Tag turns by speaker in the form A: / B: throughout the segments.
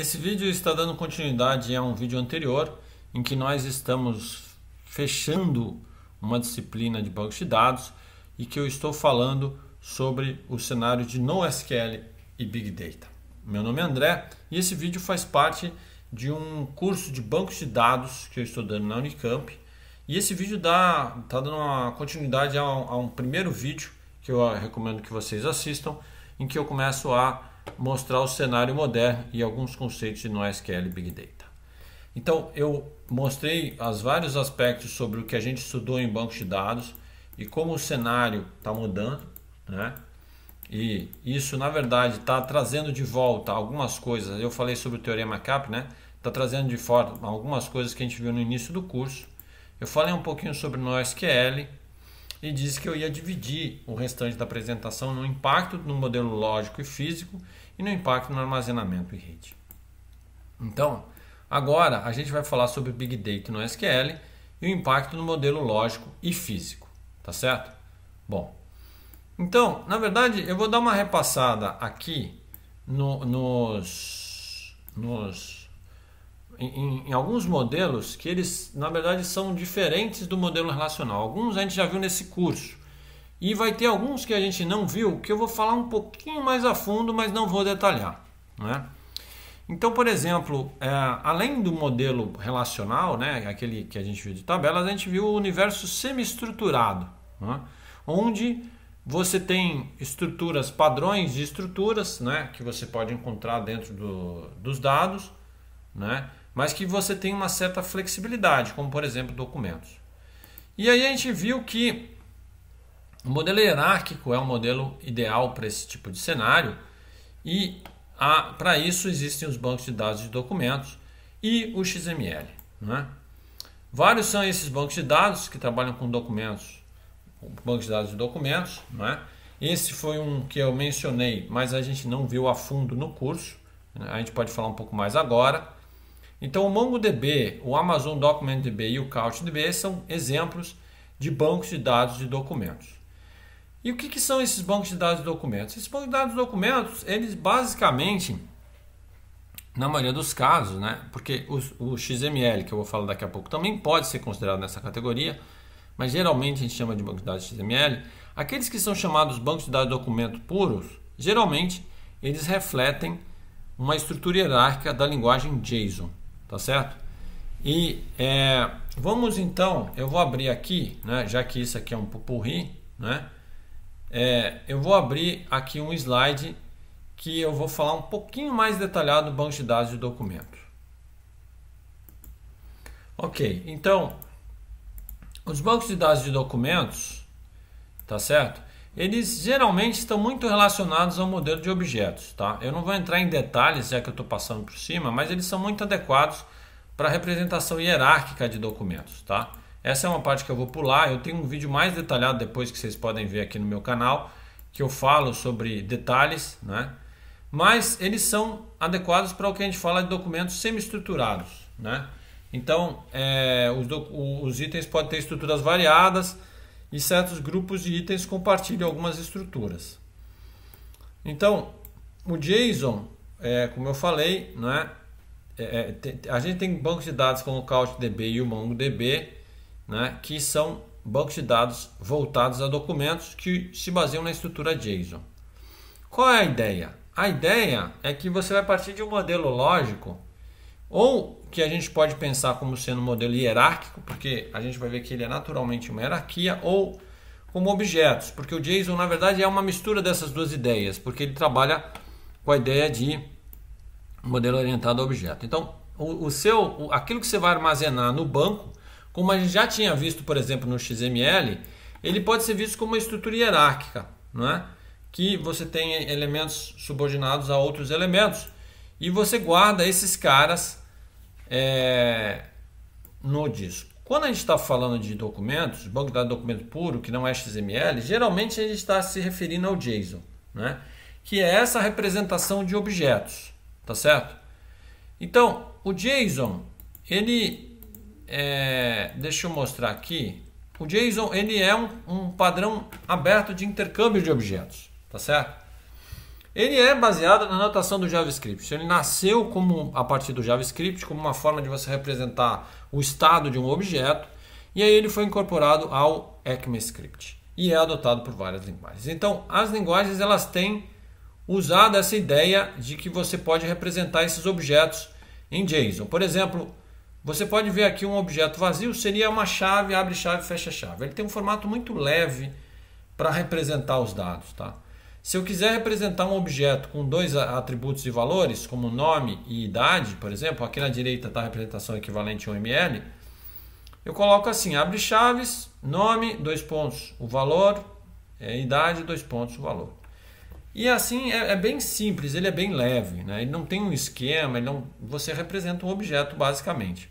A: Esse vídeo está dando continuidade a um vídeo anterior em que nós estamos fechando uma disciplina de bancos de dados e que eu estou falando sobre o cenário de NoSQL e Big Data. Meu nome é André e esse vídeo faz parte de um curso de bancos de dados que eu estou dando na Unicamp e esse vídeo está dando uma continuidade a um, a um primeiro vídeo que eu recomendo que vocês assistam em que eu começo a mostrar o cenário moderno e alguns conceitos de NoSQL e Big Data. Então, eu mostrei os vários aspectos sobre o que a gente estudou em bancos de dados e como o cenário está mudando, né? E isso, na verdade, está trazendo de volta algumas coisas. Eu falei sobre o teorema CAP, né? Está trazendo de volta algumas coisas que a gente viu no início do curso. Eu falei um pouquinho sobre NoSQL, e disse que eu ia dividir o restante da apresentação no impacto no modelo lógico e físico e no impacto no armazenamento e rede. Então, agora a gente vai falar sobre Big Data no SQL e o impacto no modelo lógico e físico, tá certo? Bom, então, na verdade, eu vou dar uma repassada aqui no, nos, nos em, em, alguns modelos que eles, na verdade, são diferentes do modelo relacional. Alguns a gente já viu nesse curso. E vai ter alguns que a gente não viu, que eu vou falar um pouquinho mais a fundo, mas não vou detalhar. Né? Então, por exemplo, é, além do modelo relacional, né, aquele que a gente viu de tabelas, a gente viu o universo semiestruturado, né, onde você tem estruturas, padrões de estruturas, né, que você pode encontrar dentro do, dos dados, né, mas que você tem uma certa flexibilidade, como por exemplo documentos. E aí a gente viu que o modelo hierárquico é o modelo ideal para esse tipo de cenário e para isso existem os bancos de dados de documentos e o XML. Né? Vários são esses bancos de dados que trabalham com documentos, bancos de dados de documentos. Né? Esse foi um que eu mencionei, mas a gente não viu a fundo no curso. Né? A gente pode falar um pouco mais agora. Então, o MongoDB, o Amazon DocumentDB e o CouchDB são exemplos de bancos de dados de documentos. E o que, que são esses bancos de dados de documentos? Esses bancos de dados de documentos, eles basicamente, na maioria dos casos, né, porque o, o XML, que eu vou falar daqui a pouco, também pode ser considerado nessa categoria, mas geralmente a gente chama de banco de dados XML, aqueles que são chamados bancos de dados de documento puros, geralmente eles refletem uma estrutura hierárquica da linguagem JSON tá certo? E é, vamos então, eu vou abrir aqui, né, já que isso aqui é um pupurri, né? É, eu vou abrir aqui um slide que eu vou falar um pouquinho mais detalhado do banco de dados de documentos. Ok, então os bancos de dados de documentos, tá certo? eles geralmente estão muito relacionados ao modelo de objetos, tá? Eu não vou entrar em detalhes, já que eu estou passando por cima, mas eles são muito adequados para a representação hierárquica de documentos, tá? Essa é uma parte que eu vou pular, eu tenho um vídeo mais detalhado depois que vocês podem ver aqui no meu canal, que eu falo sobre detalhes, né? Mas eles são adequados para o que a gente fala de documentos semi-estruturados, né? Então, é, os, os itens podem ter estruturas variadas, e certos grupos de itens compartilham algumas estruturas. Então, o JSON, é, como eu falei, né, é, tem, a gente tem bancos de dados como o CouchDB e o MongoDB, né, que são bancos de dados voltados a documentos que se baseiam na estrutura JSON. Qual é a ideia? A ideia é que você vai partir de um modelo lógico ou que a gente pode pensar como sendo um modelo hierárquico, porque a gente vai ver que ele é naturalmente uma hierarquia, ou como objetos, porque o JSON na verdade é uma mistura dessas duas ideias, porque ele trabalha com a ideia de modelo orientado a objeto. Então, o, o seu, o, aquilo que você vai armazenar no banco, como a gente já tinha visto, por exemplo, no XML, ele pode ser visto como uma estrutura hierárquica, não é? que você tem elementos subordinados a outros elementos e você guarda esses caras é, no disco. Quando a gente está falando de documentos, banco de dados documento puro, que não é XML, geralmente a gente está se referindo ao JSON, né? que é essa representação de objetos, tá certo? Então, o JSON, ele, é, deixa eu mostrar aqui, o JSON ele é um, um padrão aberto de intercâmbio de objetos, tá certo? Ele é baseado na notação do JavaScript. Ele nasceu como a partir do JavaScript, como uma forma de você representar o estado de um objeto, e aí ele foi incorporado ao ECMAScript e é adotado por várias linguagens. Então, as linguagens elas têm usado essa ideia de que você pode representar esses objetos em JSON. Por exemplo, você pode ver aqui um objeto vazio, seria uma chave, abre chave, fecha chave. Ele tem um formato muito leve para representar os dados, tá? Se eu quiser representar um objeto com dois atributos e valores, como nome e idade, por exemplo, aqui na direita está a representação equivalente a um ml, eu coloco assim, abre chaves, nome, dois pontos, o valor, é, idade, dois pontos, o valor. E assim é, é, bem simples, ele é bem leve, né? ele não tem um esquema, não, você representa um objeto basicamente.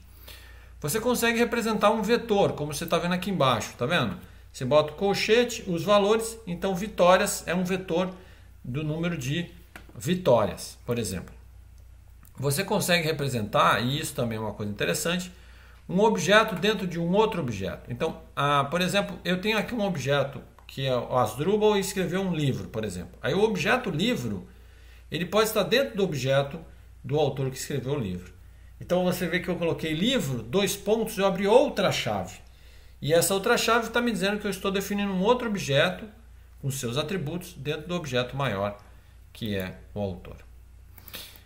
A: Você consegue representar um vetor, como você está vendo aqui embaixo, tá vendo? Você bota o colchete, os valores, então vitórias é um vetor do número de vitórias, por exemplo. Você consegue representar, e isso também é uma coisa interessante, um objeto dentro de um outro objeto. Então, ah, por exemplo, eu tenho aqui um objeto que é o Asdrubal escreveu um livro, por exemplo. Aí o objeto livro, ele pode estar dentro do objeto do autor que escreveu o livro. Então você vê que eu coloquei livro, dois pontos, eu abri outra chave. E essa outra chave está me dizendo que eu estou definindo um outro objeto com seus atributos dentro do objeto maior, que é o autor.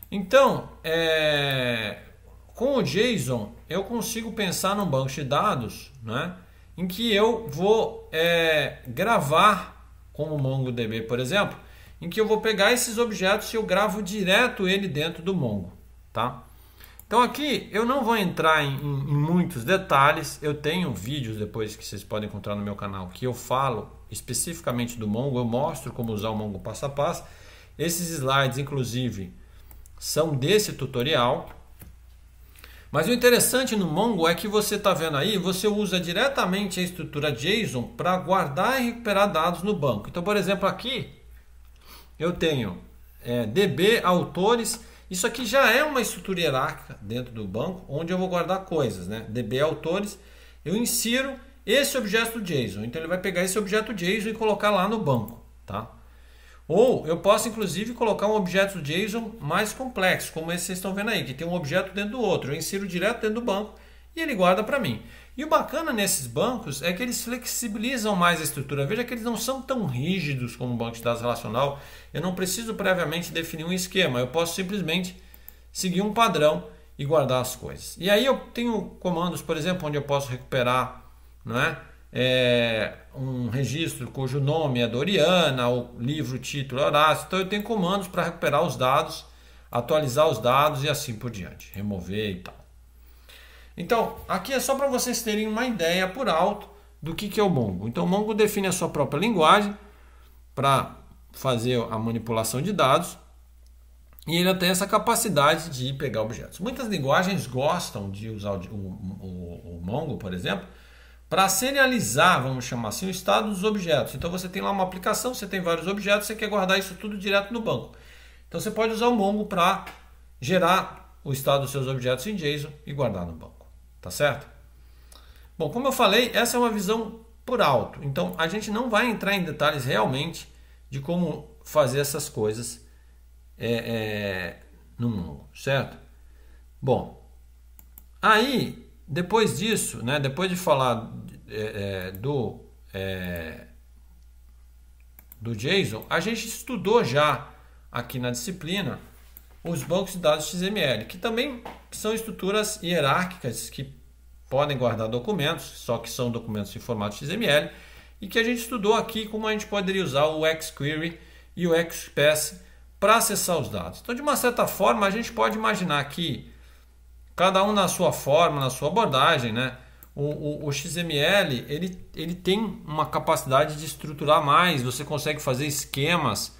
A: Então, é, com o JSON, eu consigo pensar num banco de dados né, em que eu vou é, gravar, como o MongoDB, por exemplo, em que eu vou pegar esses objetos e eu gravo direto ele dentro do Mongo. Tá? Então aqui eu não vou entrar em, em, em, muitos detalhes, eu tenho vídeos depois que vocês podem encontrar no meu canal que eu falo especificamente do Mongo, eu mostro como usar o Mongo passo a passo. Esses slides, inclusive, são desse tutorial. Mas o interessante no Mongo é que você está vendo aí, você usa diretamente a estrutura JSON para guardar e recuperar dados no banco. Então, por exemplo, aqui eu tenho é, DB autores isso aqui já é uma estrutura hierárquica dentro do banco, onde eu vou guardar coisas, né? DB autores, eu insiro esse objeto JSON. Então ele vai pegar esse objeto JSON e colocar lá no banco, tá? Ou eu posso inclusive colocar um objeto JSON mais complexo, como esse vocês estão vendo aí, que tem um objeto dentro do outro. Eu insiro direto dentro do banco e ele guarda para mim. E o bacana nesses bancos é que eles flexibilizam mais a estrutura. Veja que eles não são tão rígidos como o banco de dados relacional. Eu não preciso previamente definir um esquema, eu posso simplesmente seguir um padrão e guardar as coisas. E aí eu tenho comandos, por exemplo, onde eu posso recuperar não é? É, um registro cujo nome é Doriana, o livro, o título é Horácio. Então eu tenho comandos para recuperar os dados, atualizar os dados e assim por diante, remover e tal. Então, aqui é só para vocês terem uma ideia por alto do que, que é o Mongo. Então, o Mongo define a sua própria linguagem para fazer a manipulação de dados e ele tem essa capacidade de pegar objetos. Muitas linguagens gostam de usar o, o, o Mongo, por exemplo, para serializar, vamos chamar assim, o estado dos objetos. Então você tem lá uma aplicação, você tem vários objetos, você quer guardar isso tudo direto no banco. Então você pode usar o Mongo para gerar o estado dos seus objetos em JSON e guardar no banco. Tá certo? Bom, como eu falei, essa é uma visão por alto. Então, a gente não vai entrar em detalhes realmente de como fazer essas coisas é, é, no mundo, certo? Bom, aí, depois disso, né, depois de falar é, é do, é, do JSON, a gente estudou já aqui na disciplina os bancos de dados XML, que também são estruturas hierárquicas que podem guardar documentos, só que são documentos em formato XML, e que a gente estudou aqui como a gente poderia usar o XQuery e o XPath para acessar os dados. Então, de uma certa forma, a gente pode imaginar que cada um na sua forma, na sua abordagem, né? O, o, o, XML ele, ele tem uma capacidade de estruturar mais, você consegue fazer esquemas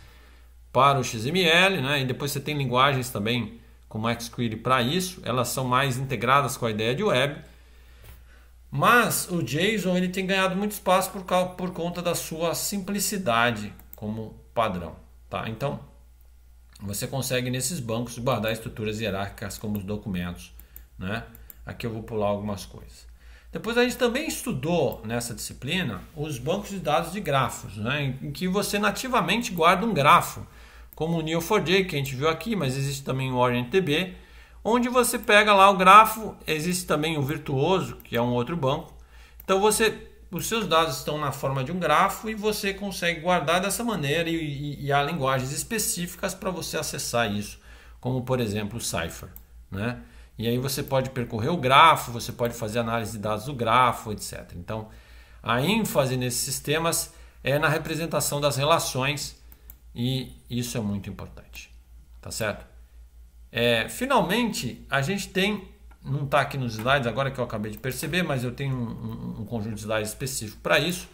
A: para o XML, né? e depois você tem linguagens também como XQuery para isso, elas são mais integradas com a ideia de web. Mas o JSON ele tem ganhado muito espaço por, causa, por conta da sua simplicidade como padrão. Tá? Então, você consegue nesses bancos guardar estruturas hierárquicas como os documentos. Né? Aqui eu vou pular algumas coisas. Depois a gente também estudou nessa disciplina os bancos de dados de grafos, né? em que você nativamente guarda um grafo como o Neo4j que a gente viu aqui, mas existe também o OrientDB, onde você pega lá o grafo, existe também o Virtuoso, que é um outro banco. Então você, os seus dados estão na forma de um grafo e você consegue guardar dessa maneira e, e, e há linguagens específicas para você acessar isso, como por exemplo o Cypher, né? E aí você pode percorrer o grafo, você pode fazer análise de dados do grafo, etc. Então, a ênfase nesses sistemas é na representação das relações e isso é muito importante, tá certo? É, finalmente, a gente tem, não está aqui nos slides agora que eu acabei de perceber, mas eu tenho um, um, um conjunto de slides específico para isso.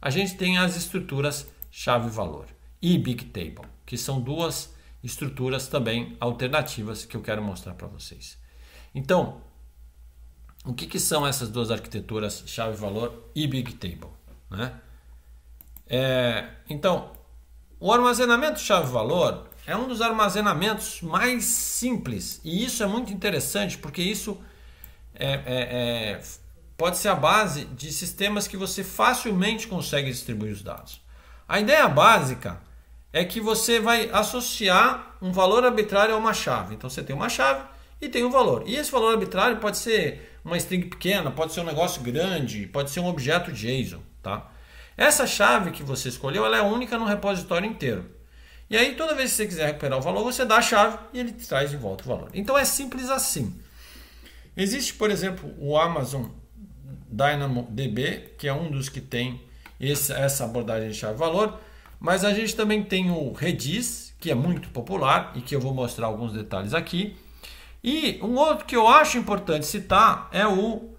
A: A gente tem as estruturas chave-valor e Big Table, que são duas estruturas também alternativas que eu quero mostrar para vocês. Então, o que, que, são essas duas arquiteturas chave-valor e Big Table? Né? É, então, o armazenamento chave-valor é um dos armazenamentos mais simples e isso é muito interessante porque isso é, é, é, pode ser a base de sistemas que você facilmente consegue distribuir os dados. A ideia básica é que você vai associar um valor arbitrário a uma chave. Então você tem uma chave e tem um valor. E esse valor arbitrário pode ser uma string pequena, pode ser um negócio grande, pode ser um objeto JSON, tá? Essa chave que você escolheu ela é única no repositório inteiro. E aí, toda vez que você quiser recuperar o valor, você dá a chave e ele traz de volta o valor. Então é simples assim. Existe, por exemplo, o Amazon DynamoDB, que é um dos que tem esse, essa abordagem de chave-valor, mas a gente também tem o Redis, que é muito popular e que eu vou mostrar alguns detalhes aqui. E um outro que eu acho importante citar é o,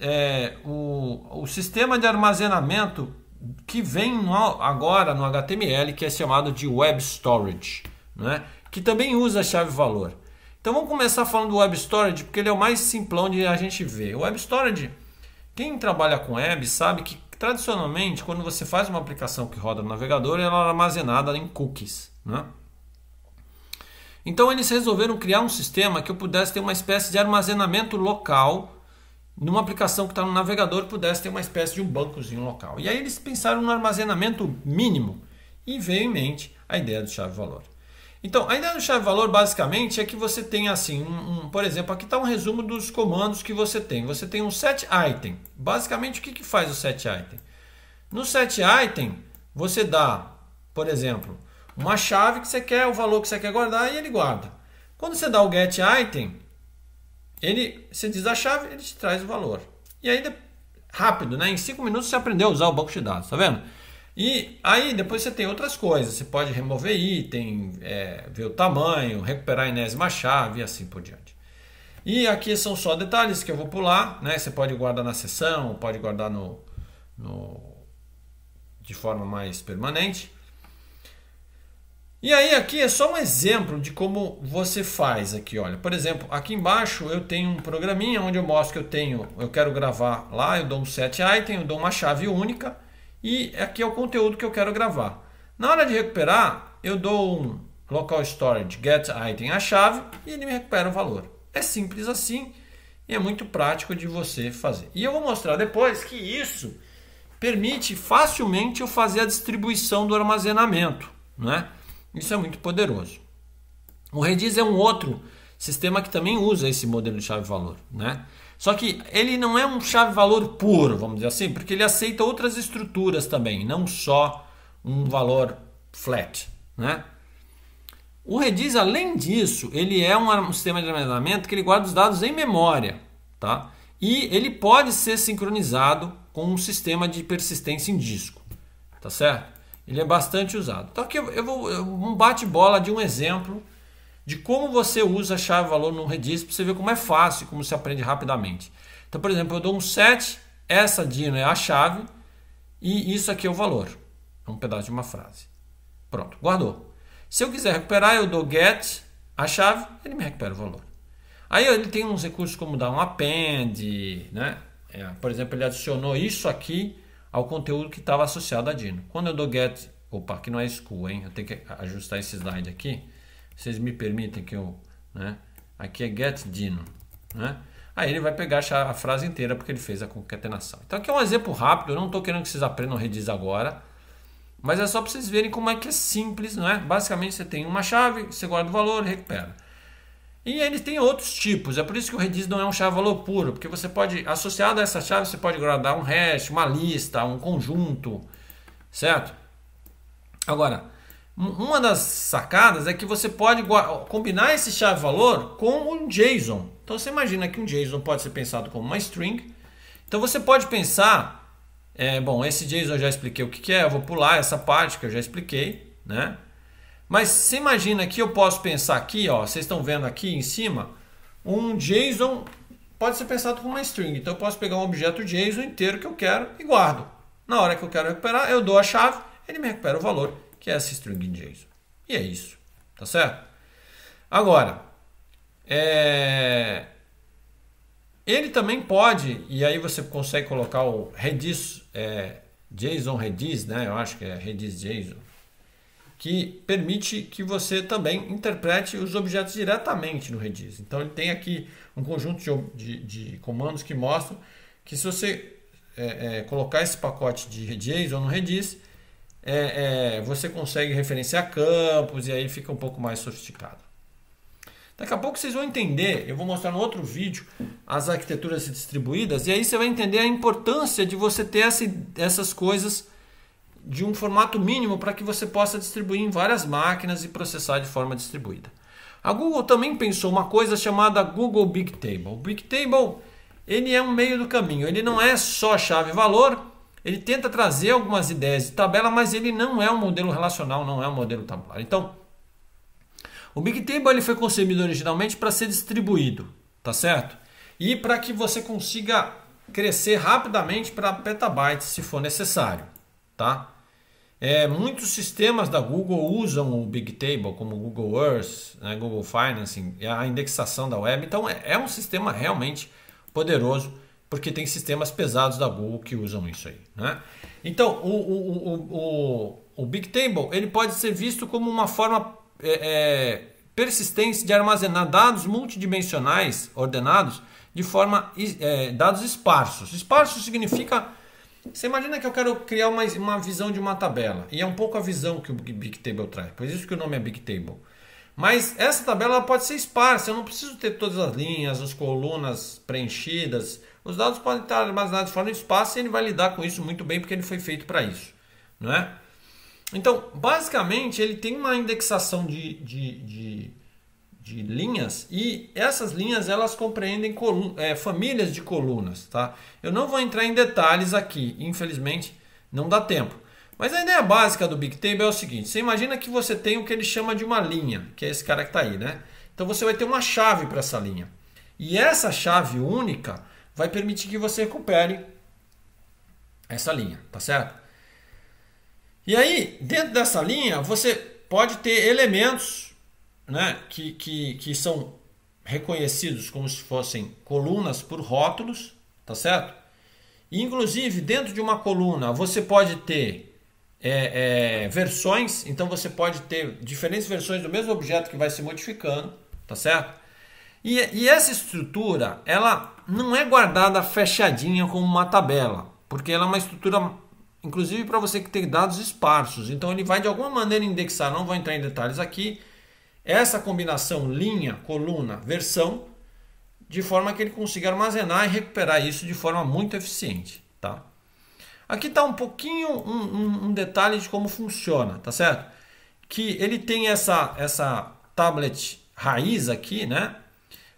A: é, o, o sistema de armazenamento que vem no, agora no HTML, que é chamado de Web Storage, né? que também usa a chave valor. Então vamos começar falando do Web Storage, porque ele é o mais simplão de a gente ver. O Web Storage, quem trabalha com web sabe que tradicionalmente, quando você faz uma aplicação que roda no navegador, ela é armazenada em cookies. Né? Então eles resolveram criar um sistema que eu pudesse ter uma espécie de armazenamento local numa aplicação que está no navegador pudesse ter uma espécie de um bancozinho local. E aí eles pensaram no armazenamento mínimo e veio em mente a ideia do chave-valor. Então, a ideia do chave-valor basicamente é que você tem assim, um, um, por exemplo, aqui está um resumo dos comandos que você tem. Você tem um set item. Basicamente, o que, que faz o set item? No set item, você dá, por exemplo, uma chave que você quer, o valor que você quer guardar e ele guarda. Quando você dá o get item, ele se diz a chave, ele te traz o valor. E aí, rápido, né? Em cinco minutos você aprendeu a usar o banco de dados, tá vendo? E aí depois você tem outras coisas, você pode remover item, é, ver o tamanho, recuperar a enésima chave e assim por diante. E aqui são só detalhes que eu vou pular, né? Você pode guardar na sessão, pode guardar no, no de forma mais permanente. E aí aqui é só um exemplo de como você faz aqui, olha. Por exemplo, aqui embaixo eu tenho um programinha onde eu mostro que eu tenho, eu quero gravar lá, eu dou um set item, eu dou uma chave única e aqui é o conteúdo que eu quero gravar. Na hora de recuperar, eu dou um local storage get item a chave e ele me recupera o valor. É simples assim e é muito prático de você fazer. E eu vou mostrar depois que isso permite facilmente eu fazer a distribuição do armazenamento, né? Isso é muito poderoso. O Redis é um outro sistema que também usa esse modelo de chave-valor, né? Só que ele não é um chave-valor puro, vamos dizer assim, porque ele aceita outras estruturas também, não só um valor flat, né? O Redis, além disso, ele é um sistema de armazenamento que ele guarda os dados em memória, tá? E ele pode ser sincronizado com um sistema de persistência em disco, tá certo? Ele é bastante usado. Então aqui eu vou um bate-bola de um exemplo de como você usa a chave valor no Redis para você ver como é fácil, como se aprende rapidamente. Então, por exemplo, eu dou um set, essa dino é a chave e isso aqui é o valor. É um pedaço de uma frase. Pronto, guardou. Se eu quiser recuperar, eu dou get a chave, ele me recupera o valor. Aí ele tem uns recursos como dar um append, né? É, por exemplo, ele adicionou isso aqui ao conteúdo que estava associado a Dino. Quando eu dou get, opa, aqui não é school, hein? Eu tenho que ajustar esse slide aqui. Vocês me permitem que eu, né? Aqui é get Dino, né? Aí ele vai pegar a frase inteira porque ele fez a concatenação. Então aqui é um exemplo rápido, eu não estou querendo que vocês aprendam Redis agora, mas é só para vocês verem como é que é simples, não é? Basicamente você tem uma chave, você guarda o valor, recupera. E eles têm outros tipos, é por isso que o Redis não é um chave valor puro, porque você pode, associado a essa chave, você pode guardar um hash, uma lista, um conjunto, certo? Agora, uma das sacadas é que você pode combinar esse chave-valor com um JSON. Então você imagina que um JSON pode ser pensado como uma string. Então você pode pensar, é, bom, esse JSON eu já expliquei o que, que é, eu vou pular essa parte que eu já expliquei, né? Mas você imagina que eu posso pensar aqui, ó, vocês estão vendo aqui em cima, um JSON pode ser pensado como uma string. Então eu posso pegar um objeto JSON inteiro que eu quero e guardo. Na hora que eu quero recuperar, eu dou a chave, ele me recupera o valor, que é essa string JSON. E é isso, tá certo? Agora, é... ele também pode, e aí você consegue colocar o redis, é, JSON redis, né? Eu acho que é redis JSON que permite que você também interprete os objetos diretamente no Redis. Então ele tem aqui um conjunto de, de, de comandos que mostram que se você é, é, colocar esse pacote de Redis ou no Redis, é, é, você consegue referenciar campos e aí fica um pouco mais sofisticado. Daqui a pouco vocês vão entender, eu vou mostrar no outro vídeo as arquiteturas distribuídas e aí você vai entender a importância de você ter essa, essas coisas de um formato mínimo para que você possa distribuir em várias máquinas e processar de forma distribuída. A Google também pensou uma coisa chamada Google Big Table. O Table ele é um meio do caminho. Ele não é só chave valor. Ele tenta trazer algumas ideias de tabela, mas ele não é um modelo relacional, não é um modelo tabular. Então, o Table ele foi concebido originalmente para ser distribuído, tá certo? E para que você consiga crescer rapidamente para petabytes se for necessário, tá? É, muitos sistemas da Google usam o Bigtable, como Google Earth, né, Google Financing, a indexação da web. Então é, é, um sistema realmente poderoso, porque tem sistemas pesados da Google que usam isso aí. Né? Então o, o, o, o, o Bigtable ele pode ser visto como uma forma é, é persistente de armazenar dados multidimensionais ordenados de forma é, dados esparsos. Esparso significa você imagina que eu quero criar uma, uma visão de uma tabela. E é um pouco a visão que o Big Table traz. Por isso que o nome é Big Table. Mas essa tabela pode ser esparsa. Eu não preciso ter todas as linhas, as colunas preenchidas. Os dados podem estar armazenados fora do espaço e ele vai lidar com isso muito bem porque ele foi feito para isso. Não é? Então, basicamente, ele tem uma indexação de, de, de de linhas e essas linhas elas compreendem é, famílias de colunas, tá? Eu não vou entrar em detalhes aqui, infelizmente não dá tempo. Mas a ideia básica do Big Table é o seguinte: você imagina que você tem o que ele chama de uma linha, que é esse cara que está aí, né? Então você vai ter uma chave para essa linha. E essa chave única vai permitir que você recupere essa linha, tá certo? E aí, dentro dessa linha, você pode ter elementos né, que, que, que são reconhecidos como se fossem colunas por rótulos, tá certo? inclusive, dentro de uma coluna, você pode ter é, é, versões, então você pode ter diferentes versões do mesmo objeto que vai se modificando, tá certo? E, e essa estrutura, ela não é guardada fechadinha como uma tabela, porque ela é uma estrutura inclusive para você que tem dados esparsos. Então ele vai de alguma maneira indexar, não vou entrar em detalhes aqui, essa combinação linha, coluna, versão, de forma que ele consiga armazenar e recuperar isso de forma muito eficiente, tá? Aqui está um pouquinho um, um, um, detalhe de como funciona, tá certo? Que ele tem essa essa tablet raiz aqui, né?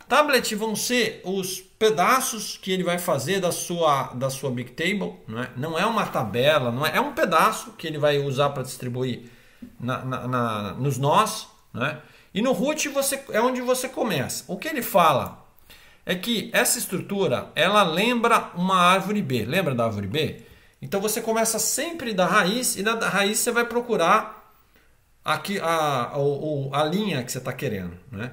A: Tablet vão ser os pedaços que ele vai fazer da sua da sua big table, né? não é uma tabela, não é, é um pedaço que ele vai usar para distribuir na, na, na, nos nós, né? E no root você, é onde você começa. O que ele fala é que essa estrutura ela lembra uma árvore B. Lembra da árvore B? Então você começa sempre da raiz e da raiz você vai procurar aqui a, a, a linha que você está querendo. Né?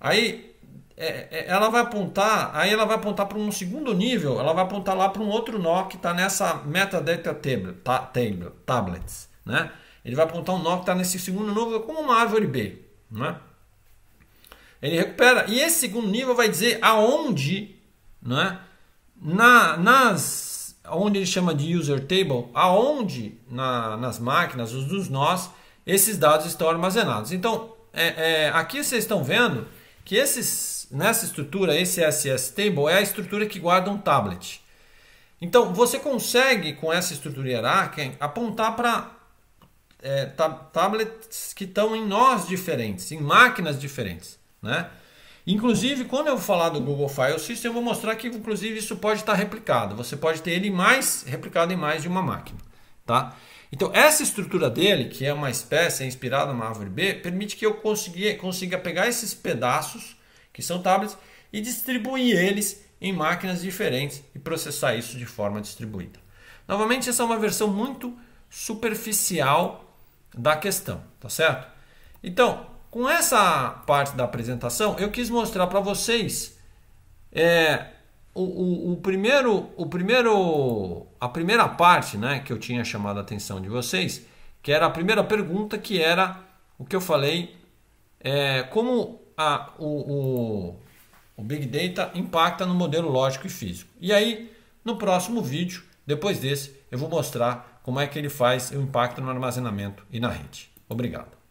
A: Aí é, é, ela vai apontar, aí ela vai apontar para um segundo nível, ela vai apontar lá para um outro nó que está nessa metadata table, ta, table, tablets. Né? Ele vai apontar um nó que está nesse segundo nível como uma árvore B. É? Ele recupera. E esse segundo nível vai dizer aonde, não é? Na, nas, onde ele chama de user table, aonde na, nas máquinas, os dos nós, esses dados estão armazenados. Então, é, é, aqui vocês estão vendo que esses, nessa estrutura, esse SS table é a estrutura que guarda um tablet. Então, você consegue, com essa estrutura hierárquica, apontar para é, tab tablets que estão em nós diferentes, em máquinas diferentes, né? Inclusive, quando eu falar do Google File System, eu vou mostrar que, inclusive, isso pode estar replicado. Você pode ter ele mais replicado em mais de uma máquina, tá? Então, essa estrutura dele, que é uma espécie é inspirada na árvore B, permite que eu consiga, consiga pegar esses pedaços, que são tablets, e distribuir eles em máquinas diferentes e processar isso de forma distribuída. Novamente, essa é uma versão muito superficial da questão, tá certo? Então, com essa parte da apresentação, eu quis mostrar para vocês é, o, o, o, primeiro, o primeiro, a primeira parte, né, que eu tinha chamado a atenção de vocês, que era a primeira pergunta, que era o que eu falei, é, como a, o, o, o Big Data impacta no modelo lógico e físico. E aí, no próximo vídeo, depois desse, eu vou mostrar como é que ele faz o impacto no armazenamento e na rede. Obrigado.